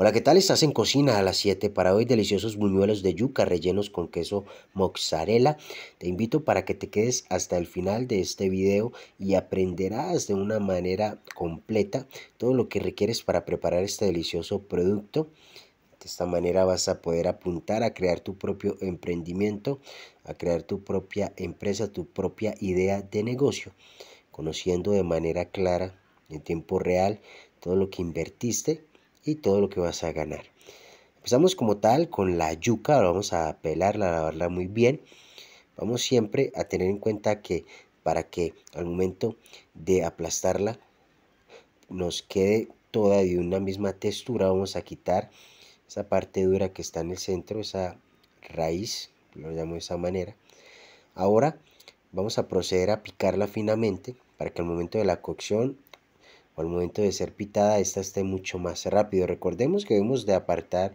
Hola, ¿qué tal? Estás en Cocina a las 7 para hoy deliciosos buñuelos de yuca rellenos con queso mozzarella. Te invito para que te quedes hasta el final de este video y aprenderás de una manera completa todo lo que requieres para preparar este delicioso producto. De esta manera vas a poder apuntar a crear tu propio emprendimiento, a crear tu propia empresa, tu propia idea de negocio, conociendo de manera clara en tiempo real todo lo que invertiste y todo lo que vas a ganar. Empezamos como tal con la yuca, vamos a pelarla, lavarla muy bien. Vamos siempre a tener en cuenta que para que al momento de aplastarla nos quede toda de una misma textura, vamos a quitar esa parte dura que está en el centro, esa raíz, lo llamo de esa manera. Ahora vamos a proceder a picarla finamente para que al momento de la cocción al momento de ser pitada esta esté mucho más rápido. Recordemos que debemos de apartar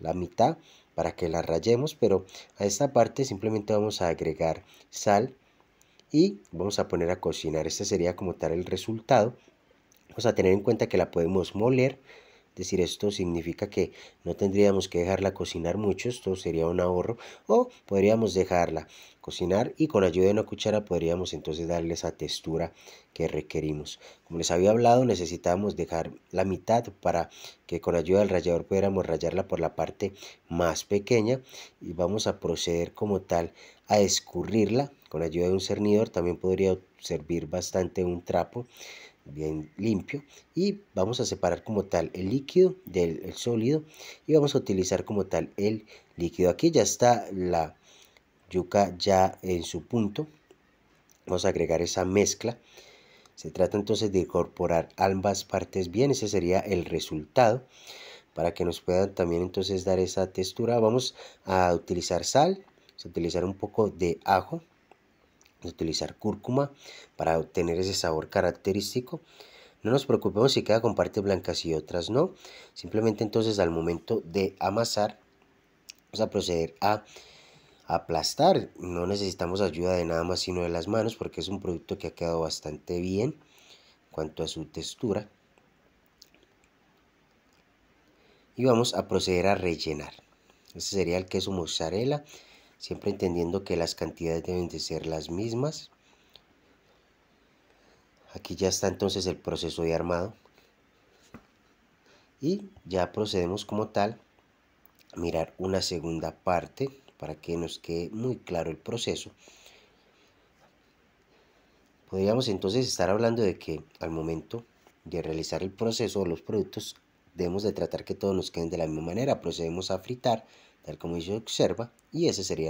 la mitad para que la rayemos, pero a esta parte simplemente vamos a agregar sal y vamos a poner a cocinar. Este sería como tal el resultado. Vamos a tener en cuenta que la podemos moler decir, esto significa que no tendríamos que dejarla cocinar mucho, esto sería un ahorro, o podríamos dejarla cocinar y con ayuda de una cuchara podríamos entonces darle esa textura que requerimos. Como les había hablado, necesitamos dejar la mitad para que con ayuda del rallador pudiéramos rallarla por la parte más pequeña y vamos a proceder como tal a escurrirla con ayuda de un cernidor, también podría servir bastante un trapo bien limpio y vamos a separar como tal el líquido del sólido y vamos a utilizar como tal el líquido aquí ya está la yuca ya en su punto vamos a agregar esa mezcla se trata entonces de incorporar ambas partes bien ese sería el resultado para que nos puedan también entonces dar esa textura vamos a utilizar sal vamos a utilizar un poco de ajo utilizar cúrcuma para obtener ese sabor característico. No nos preocupemos si queda con partes blancas y otras no. Simplemente entonces al momento de amasar vamos a proceder a aplastar. No necesitamos ayuda de nada más sino de las manos porque es un producto que ha quedado bastante bien en cuanto a su textura. Y vamos a proceder a rellenar. ese sería el queso mozzarella siempre entendiendo que las cantidades deben de ser las mismas. Aquí ya está entonces el proceso de armado. Y ya procedemos como tal a mirar una segunda parte para que nos quede muy claro el proceso. Podríamos entonces estar hablando de que al momento de realizar el proceso de los productos debemos de tratar que todos nos queden de la misma manera. Procedemos a fritar, tal como se observa, y ese sería